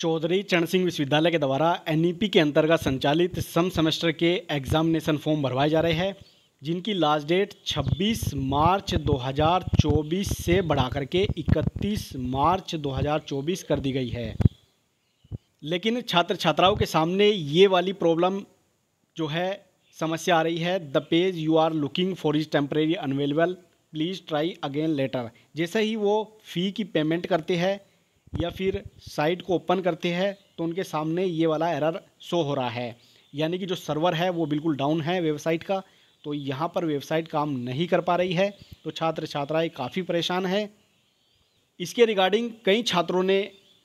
चौधरी चरण सिंह विश्वविद्यालय के द्वारा एन e के अंतर्गत संचालित सम सेमेस्टर के एग्जामिनेशन फॉर्म भरवाए जा रहे हैं जिनकी लास्ट डेट 26 मार्च 2024 से बढ़ाकर के 31 मार्च 2024 कर दी गई है लेकिन छात्र छात्राओं के सामने ये वाली प्रॉब्लम जो है समस्या आ रही है the page you are looking for is temporary unavailable please try again later जैसे ही वो फ़ी की पेमेंट करते हैं या फिर साइट को ओपन करते हैं तो उनके सामने ये वाला एरर शो हो रहा है यानी कि जो सर्वर है वो बिल्कुल डाउन है वेबसाइट का तो यहाँ पर वेबसाइट काम नहीं कर पा रही है तो छात्र छात्राएं काफ़ी परेशान है इसके रिगार्डिंग कई छात्रों ने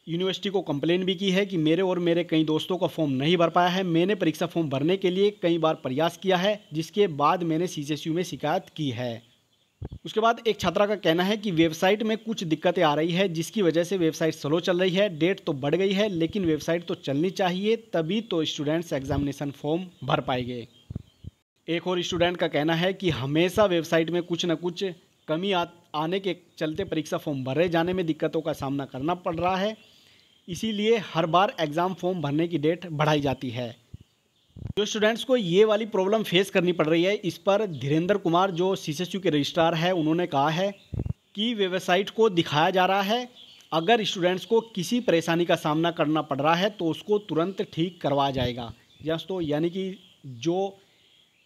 यूनिवर्सिटी को कंप्लेन भी की है कि मेरे और मेरे कई दोस्तों का फॉर्म नहीं भर पाया है मैंने परीक्षा फॉर्म भरने के लिए कई बार प्रयास किया है जिसके बाद मैंने सी में शिकायत की है उसके बाद एक छात्रा का कहना है कि वेबसाइट में कुछ दिक्कतें आ रही है जिसकी वजह से वेबसाइट स्लो चल रही है डेट तो बढ़ गई है लेकिन वेबसाइट तो चलनी चाहिए तभी तो स्टूडेंट्स एग्जामिनेशन फॉर्म भर पाएंगे एक और स्टूडेंट का कहना है कि हमेशा वेबसाइट में कुछ ना कुछ कमी आ, आने के चलते परीक्षा फॉर्म भरे जाने में दिक्कतों का सामना करना पड़ रहा है इसीलिए हर बार एग्ज़ाम फॉर्म भरने की डेट बढ़ाई जाती है जो स्टूडेंट्स को ये वाली प्रॉब्लम फेस करनी पड़ रही है इस पर धीरेन्द्र कुमार जो सी के रजिस्ट्रार है उन्होंने कहा है कि वेबसाइट को दिखाया जा रहा है अगर स्टूडेंट्स को किसी परेशानी का सामना करना पड़ रहा है तो उसको तुरंत ठीक करवाया जाएगा तो यानी कि जो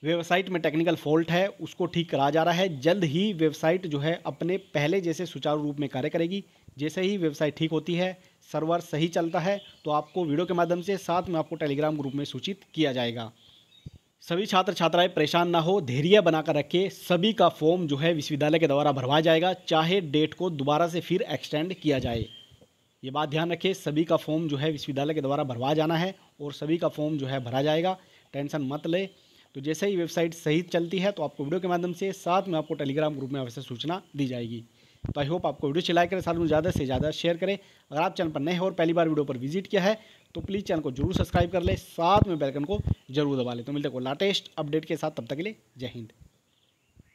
वेबसाइट में टेक्निकल फॉल्ट है उसको ठीक कराया जा रहा है जल्द ही वेबसाइट जो है अपने पहले जैसे सुचारू रूप में कार्य करेगी जैसे ही वेबसाइट ठीक होती है सर्वर सही चलता है तो आपको वीडियो के माध्यम से साथ में आपको टेलीग्राम ग्रुप में सूचित किया जाएगा सभी छात्र छात्राएं परेशान ना हो धैर्य बनाकर रखें सभी का फॉर्म जो है विश्वविद्यालय के द्वारा भरवाया जाएगा चाहे डेट को दोबारा से फिर एक्सटेंड किया जाए ये बात ध्यान रखें सभी का फॉर्म जो है विश्वविद्यालय के द्वारा भरवा जाना है और सभी का फॉर्म जो है भरा जाएगा टेंशन मत ले तो जैसे ही वेबसाइट सही चलती है तो आपको वीडियो के माध्यम से साथ में आपको टेलीग्राम ग्रुप में अवश्य सूचना दी जाएगी तो आई होप आपको वीडियो अच्छी लाइक करें साथ में ज़्यादा से ज़्यादा शेयर करें अगर आप चैनल पर नए हो और पहली बार वीडियो पर विजिट किया है तो प्लीज़ चैनल को जरूर सब्सक्राइब कर ले साथ में बेलकन को जरूर दबा ले तो मिलते को लेटेस्ट अपडेट के साथ तब तक के लिए जय हिंद